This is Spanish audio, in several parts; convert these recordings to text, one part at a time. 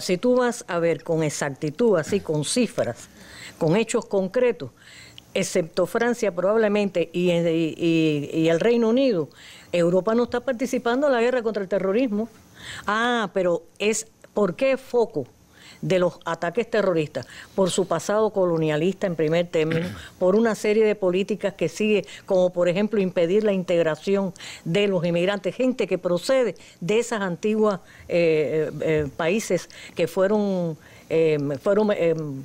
si tú vas a ver con exactitud, así, con cifras, con hechos concretos, excepto Francia probablemente y, el Reino Unido, Europa no está participando en la guerra contra el terrorismo. Ah, pero es, ¿por qué foco? de los ataques terroristas, por su pasado colonialista en primer término, por una serie de políticas que sigue, como por ejemplo impedir la integración de los inmigrantes, gente que procede de esas antiguas eh, eh, eh, países que fueron, fueron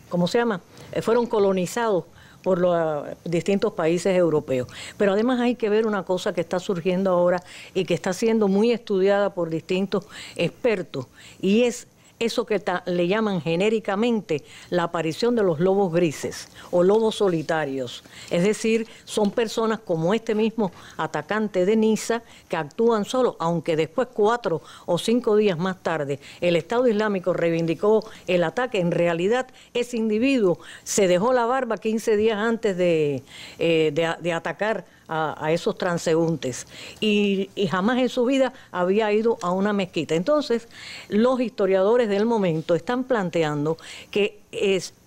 ¿cómo se llama? fueron colonizados por los distintos países europeos. Pero además hay que ver una cosa que está surgiendo ahora y que está siendo muy estudiada por distintos expertos, y es eso que le llaman genéricamente la aparición de los lobos grises o lobos solitarios. Es decir, son personas como este mismo atacante de Niza que actúan solo, aunque después cuatro o cinco días más tarde el Estado Islámico reivindicó el ataque. En realidad, ese individuo se dejó la barba 15 días antes de, eh, de atacar a, esos transeúntes y, jamás en su vida había ido a una mezquita. Entonces, los historiadores del momento están planteando que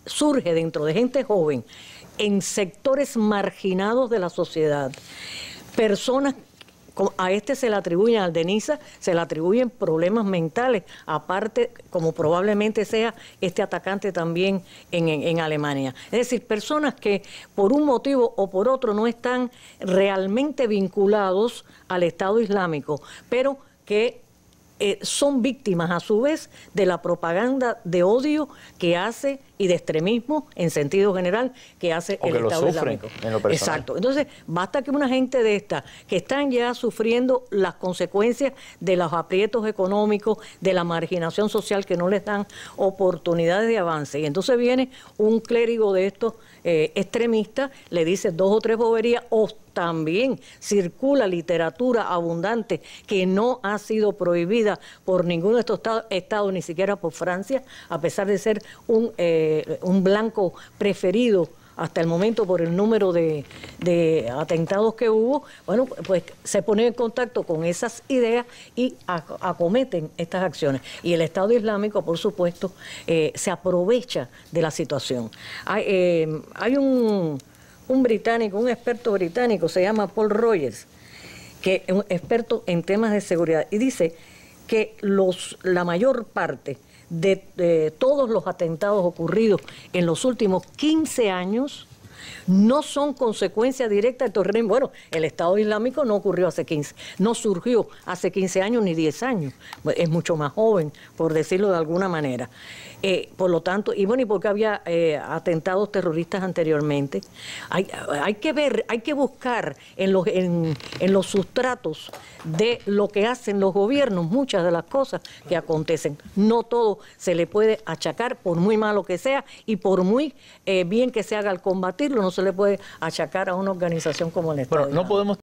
surge dentro de gente joven, en sectores marginados de la sociedad, personas a este se le atribuyen, al Denisa se le atribuyen problemas mentales, aparte como probablemente sea este atacante también en, Alemania. Es decir, personas que por un motivo o por otro no están realmente vinculados al Estado Islámico, pero que eh, son víctimas a su vez de la propaganda de odio que hace y de extremismo en sentido general que hace el Estado lo Islámico. En Exacto. Entonces, basta que una gente de esta que están ya sufriendo las consecuencias de los aprietos económicos, de la marginación social que no les dan oportunidades de avance. Y entonces viene un clérigo de estos eh, extremistas, le dice dos o tres boberías, o también circula literatura abundante que no ha sido prohibida por ninguno de estos estados, ni siquiera por Francia, a pesar de ser un, eh, un blanco preferido hasta el momento por el número de, atentados que hubo, bueno, pues se pone en contacto con esas ideas y acometen estas acciones. Y el Estado Islámico, por supuesto, eh, se aprovecha de la situación. hay eh, un un británico, un experto británico, se llama Paul Rogers, que es un experto en temas de seguridad, y dice que los, la mayor parte de, de todos los atentados ocurridos en los últimos 15 años no son consecuencia directa de terrorismo. Bueno, el Estado Islámico no ocurrió hace 15, no surgió hace 15 años ni 10 años, es mucho más joven, por decirlo de alguna manera. Eh, por lo tanto, y bueno, y porque había eh, atentados terroristas anteriormente, hay, que ver, hay que buscar en los, en, los sustratos de lo que hacen los gobiernos muchas de las cosas que acontecen. No todo se le puede achacar, por muy malo que sea y por muy eh, bien que se haga el combate no se le puede achacar a una organización como el Estado. no